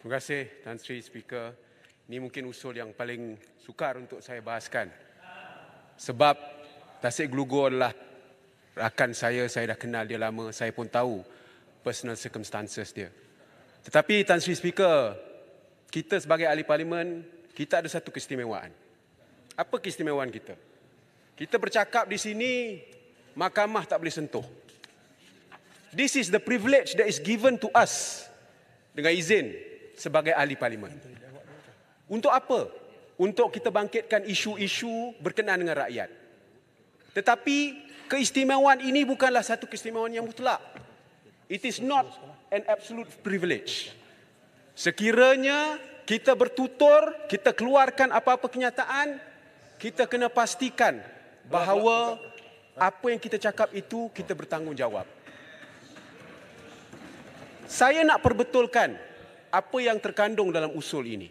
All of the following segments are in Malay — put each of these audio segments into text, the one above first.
Terima kasih Tan Sri Speaker. Ini mungkin usul yang paling sukar untuk saya bahaskan. Sebab Tasik Glugor adalah rakan saya, saya dah kenal dia lama, saya pun tahu personal circumstances dia. Tetapi Tan Sri Speaker, kita sebagai ahli parlimen, kita ada satu keistimewaan. Apa keistimewaan kita? Kita bercakap di sini, mahkamah tak boleh sentuh. This is the privilege that is given to us dengan izin sebagai ahli parlimen. Untuk apa? Untuk kita bangkitkan isu-isu berkenaan dengan rakyat. Tetapi keistimewaan ini bukanlah satu keistimewaan yang mutlak. It is not an absolute privilege. Sekiranya kita bertutur, kita keluarkan apa-apa kenyataan, kita kena pastikan bahawa apa yang kita cakap itu kita bertanggungjawab. Saya nak perbetulkan apa yang terkandung dalam usul ini.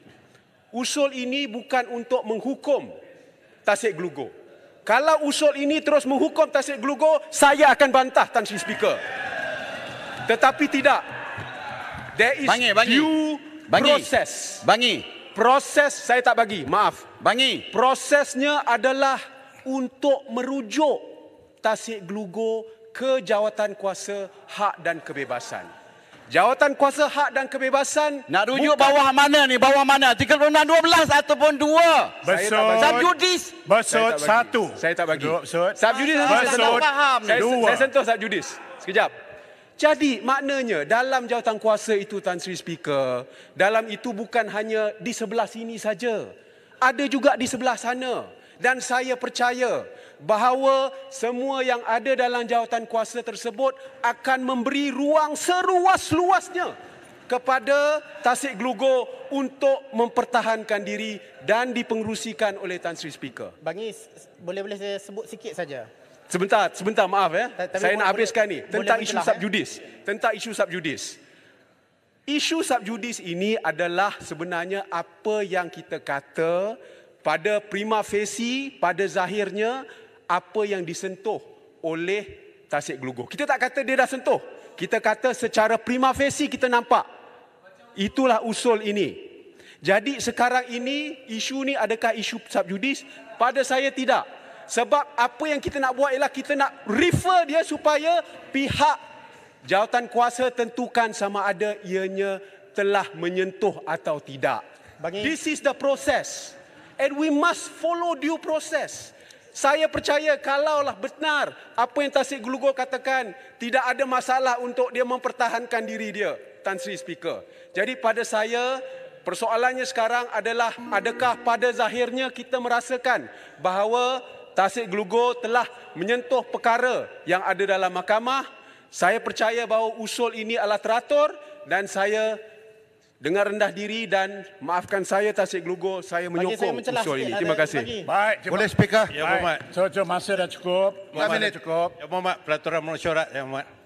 Usul ini bukan untuk menghukum Tasik Glugo. Kalau usul ini terus menghukum Tasik Glugo, saya akan bantah Tan Sri Speaker. Tetapi tidak. There is bangi, bangi. due bangi. process. Bangi. Proses saya tak bagi, maaf. Bangi. Prosesnya adalah untuk merujuk Tasik Glugo ke jawatan kuasa hak dan kebebasan. Jawatan kuasa hak dan kebebasan Nak rujuk bukan... bawah mana ni? Bawah mana? 36, 12 ataupun 2? Besut Subjudis Besut 1 Saya tak bagi Besut Subjudis Besut Saya faham Saya sentuh Subjudis Sekejap jadi maknanya dalam jawatan kuasa itu Tan Sri Speaker, dalam itu bukan hanya di sebelah sini saja. Ada juga di sebelah sana dan saya percaya bahawa semua yang ada dalam jawatan kuasa tersebut akan memberi ruang seruas luasnya kepada Tasik Glugo untuk mempertahankan diri dan dipengerusikan oleh Tan Sri Speaker. Bang Is, boleh-boleh saya sebut sikit saja? Sebentar, sebentar maaf ya. Tapi saya nak habiskan boleh, ni tentang boleh isu subjudis. Eh? Tentang isu sub judis. Isu sub judis ini adalah sebenarnya apa yang kita kata pada prima facie, pada zahirnya apa yang disentuh oleh tasik gelugur. Kita tak kata dia dah sentuh. Kita kata secara prima facie kita nampak. Itulah usul ini. Jadi sekarang ini isu ni adakah isu subjudis? Pada saya tidak. Sebab apa yang kita nak buat ialah kita nak refer dia supaya pihak jawatan kuasa tentukan sama ada ianya telah menyentuh atau tidak. Bagi... This is the process and we must follow due process. Saya percaya kalaulah benar apa yang Tasik Gulugo katakan, tidak ada masalah untuk dia mempertahankan diri dia, Tan Sri Speaker. Jadi pada saya, persoalannya sekarang adalah adakah pada zahirnya kita merasakan bahawa Tasik Glugo telah menyentuh perkara yang ada dalam mahkamah. Saya percaya bahawa usul ini adalah teratur dan saya Dengar rendah diri dan maafkan saya Tasik Glugo saya menyokong saya usul ini. Terima kasih. Baik, cuman. boleh speaker? Ya, Muhammad. So, masa dah cukup. Masa cukup. Ya, Muhammad, peraturan mesyuarat ya, Muhammad.